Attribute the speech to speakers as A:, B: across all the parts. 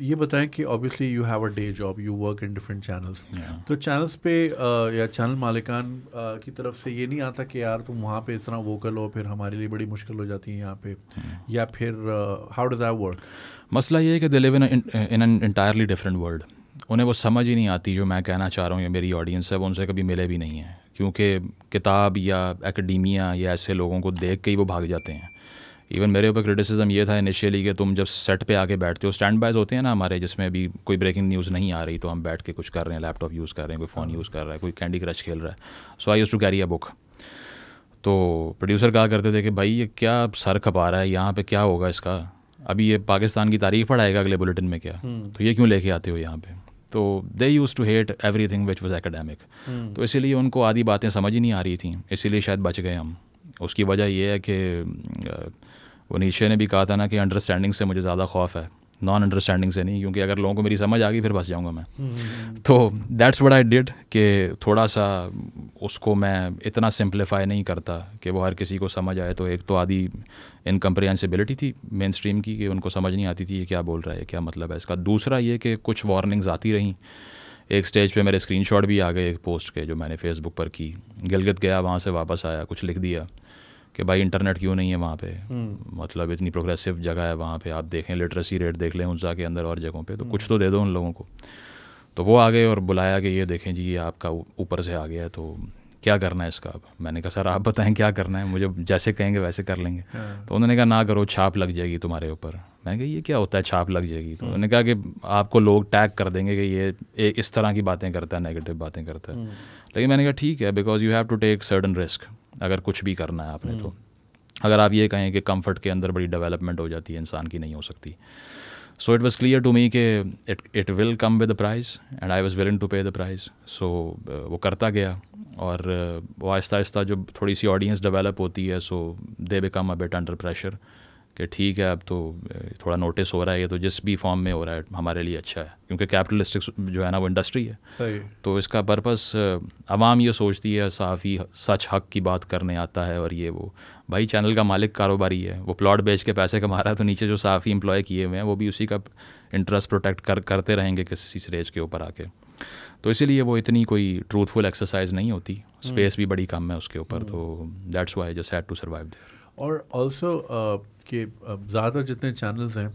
A: ये बताएं कि obviously you have a day job you work in different channels तो चैनल्स पे या चैनल मालिकान की तरफ से ये नहीं आता कि यार तुम वहाँ पे इतना वोकल हो फिर हमारे लिए बड़ी मुश्किल हो जाती है यहाँ पे hmm. या फिर हाउ डज आई वर्क
B: मसला ये है कि they live in in an entirely different world उन्हें वो समझ ही नहीं आती जो मैं कहना चाह रहा हूँ या मेरी ऑडियंस है वो उनसे कभी मिले भी नहीं हैं क्योंकि किताब या एकेडमिया या ऐसे लोगों को देख के ही वो भाग जाते हैं इवन मेरे ऊपर क्रिटिसिज्म ये था इनिशियली कि तुम जब सेट पे आके बैठते हो स्टैंड बाइज होते हैं ना हमारे जिसमें अभी कोई ब्रेकिंग न्यूज़ नहीं आ रही तो हम बैठ के कुछ कर रहे हैं लैपटॉप यूज़ कर रहे हैं कोई फ़ोन यूज़ कर रहा है कोई कैंडी क्रश खेल रहा है so I use to carry a book तो प्रोड्यूसर कहा करते थे कि भाई ये क्या सर खपा रहा है यहाँ पर क्या होगा इसका अभी ये पाकिस्तान की तारीख पढ़ाएगा अगले बुलेटिन में क्या हम्म। तो ये क्यों लेके आते हो यहाँ पे तो they use to hate everything which was academic तो इसीलिए उनको आधी बातें समझ ही नहीं आ रही थी इसीलिए शायद बच गए हम उसकी वजह यह है कि वो नीचे ने भी कहा था ना कि अंडरस्टैंडिंग से मुझे ज़्यादा खौफ है नॉन अंडरस्टैंडिंग से नहीं क्योंकि अगर लोगों को मेरी समझ आ गई फिर बस जाऊँगा मैं हम्म। तो दैट्स वट आई डिड कि थोड़ा सा उसको मैं इतना सिंप्लीफाई नहीं करता कि वो हर किसी को समझ आए तो एक तो आधी इनकम्प्रिहेंसिबिलिटी थी मेन स्ट्रीम की कि उनको समझ नहीं आती थी ये क्या बोल रहा है क्या मतलब है इसका दूसरा ये कि कुछ वार्निंग्स आती रहीं एक स्टेज पे मेरे स्क्रीनशॉट भी आ गए एक पोस्ट के जो मैंने फेसबुक पर की गिलगित गया वहाँ से वापस आया कुछ लिख दिया कि भाई इंटरनेट क्यों नहीं है वहाँ पे हम्म। मतलब इतनी प्रोग्रेसिव जगह है वहाँ पे आप देखें लिटरेसी रेट देख लें उनसा के अंदर और जगहों पे तो कुछ हम्म। तो दे दो उन लोगों को तो वो आ गए और बुलाया कि ये देखें जी ये आपका ऊपर से आ गया है तो क्या करना है इसका अब मैंने कहा सर आप बताएं क्या करना है मुझे जैसे कहेंगे वैसे कर लेंगे हाँ। तो उन्होंने कहा ना करो छाप लग जाएगी तुम्हारे ऊपर मैंने कहा ये क्या होता है छाप लग जाएगी तो उन्होंने कहा कि आपको लोग टैग कर देंगे कि ये इस तरह की बातें करता है नेगेटिव बातें करता है हम्म। लेकिन मैंने कहा ठीक है because you have to take certain risk अगर कुछ भी करना है आपने तो हम्म। अगर आप ये कहें कि कंफर्ट के अंदर बड़ी डेवलपमेंट हो जाती है इंसान की नहीं हो सकती so it was clear to me के it it will come with the price and I was willing to pay the price so वो करता गया और uh, वो आहिस्ता आहिस्ता जो थोड़ी सी ऑडियंस डेवलप होती है so they become a bit under pressure कि ठीक है अब तो थोड़ा नोटिस हो रहा है ये तो जिस भी फॉर्म में हो रहा है हमारे लिए अच्छा है क्योंकि कैपिटलिस्टिक जो है ना वो इंडस्ट्री है सही तो इसका पर्पस आवाम ये सोचती है साफ़ी सच हक की बात करने आता है और ये वो भाई चैनल का मालिक कारोबारी है वो प्लॉट बेच के पैसे कमा रहा है तो नीचे जो साफ़ी एम्प्लॉय किए हुए हैं वो भी उसी का इंटरेस्ट प्रोटेक्ट कर करते रहेंगे किसी रेज के ऊपर आके तो इसीलिए वो इतनी कोई ट्रूथफुल एक्सरसाइज नहीं होती स्पेस हम्म। भी बड़ी कम है उसके ऊपर हम्म। तो that's why just had to survive there
A: और ऑल्सो uh, के uh, ज़्यादातर जितने चैनल्स हैं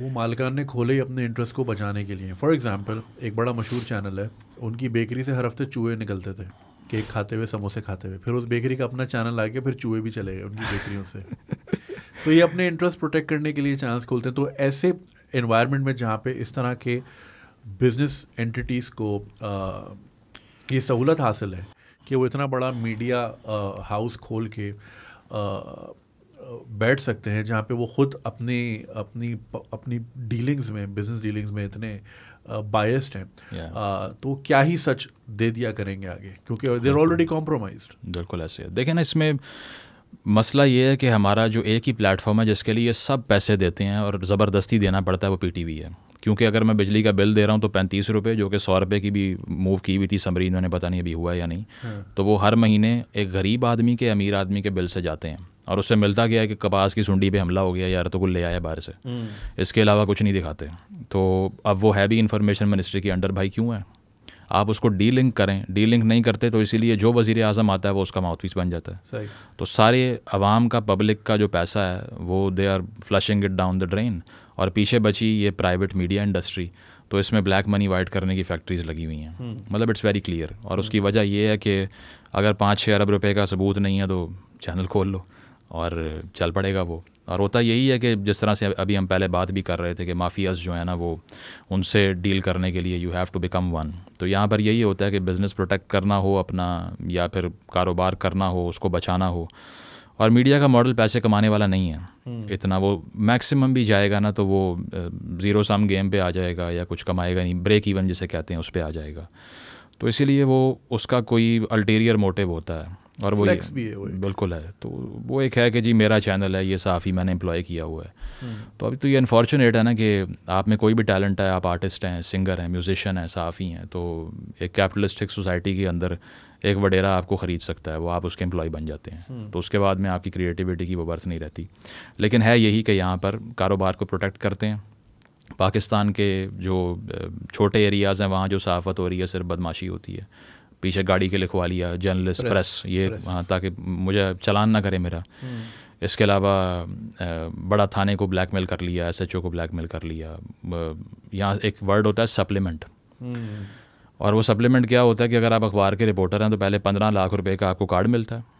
A: वो मालकान ने खोले ही अपने इंटरेस्ट को बचाने के लिए फॉर एग्ज़ाम्पल एक बड़ा मशहूर चैनल है उनकी बेकरी से हर हफ्ते चूहे निकलते थे केक खाते हुए समोसे खाते हुए फिर उस बेकरी का अपना चैनल आ गया फिर चूहे भी चले गए उनकी बेकरियों से तो ये अपने इंटरेस्ट प्रोटेक्ट करने के लिए चैनल्स खोलते हैं तो ऐसे इन्वायरमेंट में जहाँ पे इस तरह के बिजनेस एंटिटीज़ को आ, uh, ये सहूलत हासिल है कि वो इतना बड़ा मीडिया हाउस खोल के बैठ सकते हैं जहाँ पे वो खुद अपनी अपनी अपनी डीलिंग्स में बिजनेस डीलिंग्स में इतने बायस्ड हैं yeah. तो क्या ही सच दे दिया करेंगे आगे क्योंकि देर ऑलरेडी
B: कॉम्प्रोमाइज बिल्कुल ऐसे देखें ना इसमें मसला ये है कि हमारा जो एक ही प्लेटफॉर्म है जिसके लिए सब पैसे देते हैं और ज़बरदस्ती देना पड़ता है वो पीटीवी है क्योंकि अगर मैं बिजली का बिल दे रहा हूँ तो पैंतीस रुपये जो कि सौ रुपये की भी मूव की हुई थी समरी इन्होंने पता नहीं अभी हुआ या नहीं हाँ। तो वो हर महीने एक गरीब आदमी के अमीर आदमी के बिल से जाते हैं और उससे मिलता गया है कि कपास की सुंडी पे हमला हो गया यार तो कुल ले आया बाहर से हम्म। इसके अलावा कुछ नहीं दिखाते तो अब वो है भी इन्फॉर्मेशन मिनिस्ट्री के अंडर भाई क्यों है आप उसको डी लिंक करें डी लिंक नहीं करते तो इसीलिए जो वज़ी अजम आता है वो उसका माउथपीस बन जाता है तो सारे आवाम का पब्लिक का जो पैसा है वो they are flushing it down the drain और पीछे बची ये प्राइवेट मीडिया इंडस्ट्री तो इसमें ब्लैक मनी वाइट करने की फैक्ट्रीज लगी हुई हैं हम्म। मतलब इट्स वेरी क्लियर और उसकी हम्म। वजह यह है कि अगर पाँच छः अरब रुपये का सबूत नहीं है तो चैनल खोल लो और चल पड़ेगा वो और होता यही है कि जिस तरह से अभी हम पहले बात भी कर रहे थे कि माफियाज जो है ना वो उनसे डील करने के लिए you have to become one तो यहाँ पर यही होता है कि बिज़नेस प्रोटेक्ट करना हो अपना या फिर कारोबार करना हो उसको बचाना हो और मीडिया का मॉडल पैसे कमाने वाला नहीं है हम्म। इतना वो मैक्सिमम भी जाएगा ना तो वो ज़ीरो सम गेम पे आ जाएगा या कुछ कमाएगा नहीं ब्रेक इवन जिसे कहते हैं उस पर आ जाएगा तो इसीलिए वो उसका कोई अल्टीरियर मोटिव होता है और वो फ्लेक्स भी है वो बिल्कुल है तो वो एक है कि जी मेरा चैनल है ये साफ़ ही मैंने एम्प्लॉय किया हुआ है हम्म। तो अभी तो ये अनफॉर्चुनेट है ना कि आप में कोई भी टैलेंट है आप आर्टिस्ट हैं सिंगर हैं म्यूजिशन हैं साफ़ी हैं तो एक कैपिटलिस्टिक सोसाइटी के अंदर एक वडेरा आपको ख़रीद सकता है वो आप उसके एम्प्लॉय बन जाते हैं हम्म। तो उसके बाद में आपकी क्रिएटिविटी की वो बर्थ नहीं रहती लेकिन है यही कि यहाँ पर कारोबार को प्रोटेक्ट करते हैं पाकिस्तान के जो छोटे एरियाज़ हैं वहाँ जो सहाफ़त हो रही है सिर्फ बदमाशी होती है पीछे गाड़ी के लिखवा लिया जर्नलिस्ट प्रेस, प्रेस ये हाँ ताकि मुझे चलान ना करे मेरा हम्म। इसके अलावा बड़ा थाने को ब्लैकमेल कर लिया एस को ब्लैकमेल कर लिया यहाँ एक वर्ड होता है सप्लीमेंट हम्म। और वो सप्लीमेंट क्या होता है कि अगर आप अखबार के रिपोर्टर हैं तो पहले पंद्रह लाख रुपए का आपको कार्ड मिलता है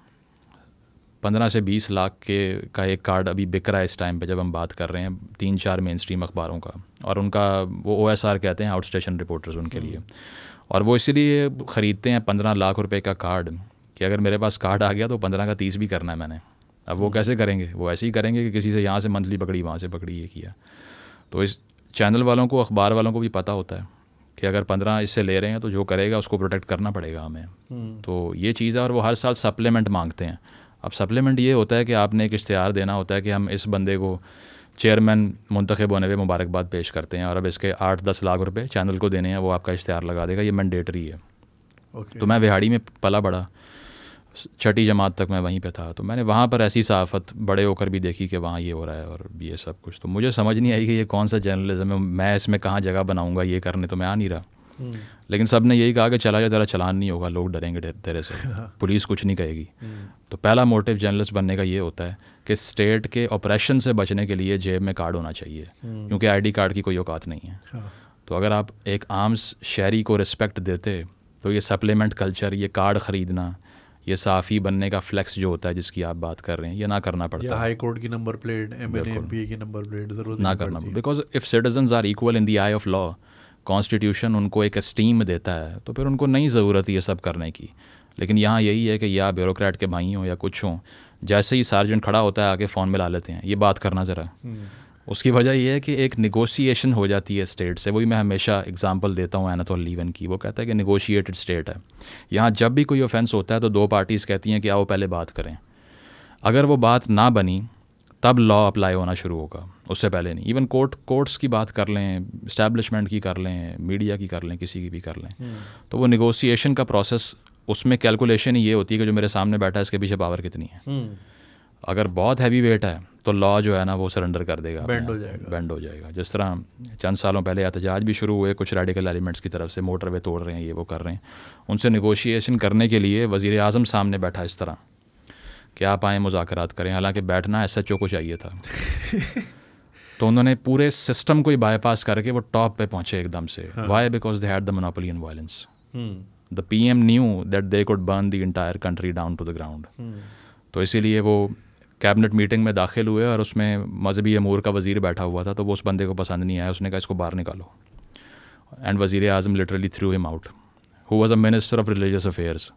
B: पंद्रह से बीस लाख के का एक कार्ड अभी बिक रहा है इस टाइम पे जब हम बात कर रहे हैं तीन चार मेन स्ट्रीम अखबारों का और उनका वो ओ कहते हैं आउट स्टेशन रिपोर्टर्स उनके लिए और वो इसीलिए ख़रीदते हैं पंद्रह लाख रुपए का कार्ड कि अगर मेरे पास कार्ड आ गया तो पंद्रह का तीस भी करना है मैंने अब वो हम्म। कैसे करेंगे वो ऐसे ही करेंगे कि किसी से यहाँ से मंथली पकड़ी वहाँ से पकड़ी ये किया तो इस चैनल वालों को अखबार वालों को भी पता होता है कि अगर पंद्रह इससे ले रहे हैं तो जो करेगा उसको प्रोटेक्ट करना पड़ेगा हमें हम्म। तो ये चीज़ है और वो हर साल सप्लीमेंट मांगते हैं अब सप्लीमेंट ये होता है कि आपने एक इश्तहार देना होता है कि हम इस बंदे को चेयरमैन मुंतखब होने पर मुबारकबाद पेश करते हैं और अब इसके आठ दस लाख रुपये चैनल को देने हैं वो आपका इश्तहार लगा देगा ये मैंडेटरी है okay. तो मैं विहाड़ी में पला बड़ा छठी जमात तक मैं वहीं पे था तो मैंने वहाँ पर ऐसी सहाफ़त बड़े होकर भी देखी कि वहाँ ये हो रहा है और ये सब कुछ तो मुझे समझ नहीं आई कि ये कौन सा जर्नलिज़म है मैं इसमें कहाँ जगह बनाऊँगा ये करने तो मैं आ नहीं रहा लेकिन सब ने यही कहा कि चला जाए तेरा चलान नहीं होगा लोग डरेंगे तेरे से पुलिस कुछ नहीं कहेगी हम्म। तो पहला मोटिव जर्नलिस्ट बनने का ये होता है कि स्टेट के ऑपरेशन से बचने के लिए जेब में कार्ड होना चाहिए हम्म। क्योंकि आईडी कार्ड की कोई औकात नहीं है हाँ। तो अगर आप एक आम शहरी को रिस्पेक्ट देते तो ये सप्लीमेंट कल्चर ये कार्ड ख़रीदना ये साफ़ी बनने का फ्लेक्स जो होता है जिसकी आप बात कर रहे हैं ये ना करना पड़ता या हाई
A: कोर्ट की नंबर प्लेट एम की नंबर प्लेट जरूर ना करना
B: because if citizen are equal in the eye of law constitution उनको एक स्टीम देता है तो फिर उनको नहीं ज़रूरत ये सब करने की लेकिन यहाँ यही है कि या ब्यूरोक्रेट के भाई हों या कुछ हों जैसे ही सार्जेंट खड़ा होता है आगे फ़ोन में ला लेते हैं ये बात करना ज़रा हम्म। उसकी वजह यह है कि एक निगोशिएशन हो जाती है स्टेट से वही मैं हमेशा एग्जांपल देता हूँ एनाथोल लीवन की वो कहता है कि निगोशिएटेड स्टेट है यहाँ जब भी कोई ऑफेंस होता है तो दो पार्टीज़ कहती हैं कि आओ पहले बात करें अगर वो बात ना बनी तब लॉ अप्लाई होना शुरू होगा उससे पहले नहीं इवन कोर्ट कोर्ट्स की बात कर लें इस्टेब्लिशमेंट की कर लें मीडिया की कर लें किसी की भी कर लें हम्म। तो वो निगोसिएशन का प्रोसेस उसमें कैलकुलेशन ये होती है कि जो मेरे सामने बैठा है इसके पीछे पावर कितनी है हम्म। अगर बहुत हैवी वेट है तो लॉ जो है ना वो सरेंडर कर देगा बैंड हो जाएगा बैंड हो जाएगा जिस तरह चंद सालों पहले एहतजाज भी शुरू हुए कुछ रेडिकल एलिमेंट्स की तरफ से मोटरवे तोड़ रहे हैं ये वो कर रहे हैं उनसे निगोशिएशन करने के लिए वज़ी अजम सामने बैठा इस तरह कि आप आएँ मुजाकर करें हालांकि बैठना एस एच ओ को चाहिए था तो उन्होंने पूरे सिस्टम को ही बाईपास करके वो टॉप पे पहुंचे एकदम से why because they had the monopoly in violence the P M knew that they could burn the entire country down to the ground तो इसीलिए वो कैबिनेट मीटिंग में दाखिल हुए और उसमें मजहबी अमूर का वजीर बैठा हुआ था तो वो उस बंदे को पसंद नहीं आया उसने कहा इसको बाहर निकालो एंड वजीर अजम literally threw him out who was a minister of religious affairs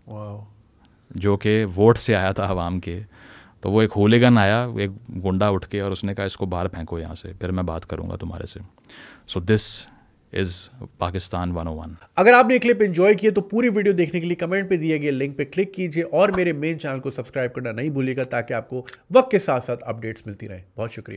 B: जो कि वोट से आया था हवाम के तो वो एक होलेगन आया एक गुंडा उठ के और उसने कहा इसको बाहर फेंको यहाँ से फिर मैं बात करूँगा तुम्हारे से so this is Pakistan one one
A: अगर आपने ये क्लिप एंजॉय किया तो पूरी वीडियो देखने के लिए कमेंट पे दिए गए लिंक पे क्लिक कीजिए और मेरे मेन चैनल को सब्सक्राइब करना नहीं भूलिएगा ताकि आपको वक्त के साथ साथ अपडेट्स मिलती रहे बहुत शुक्रिया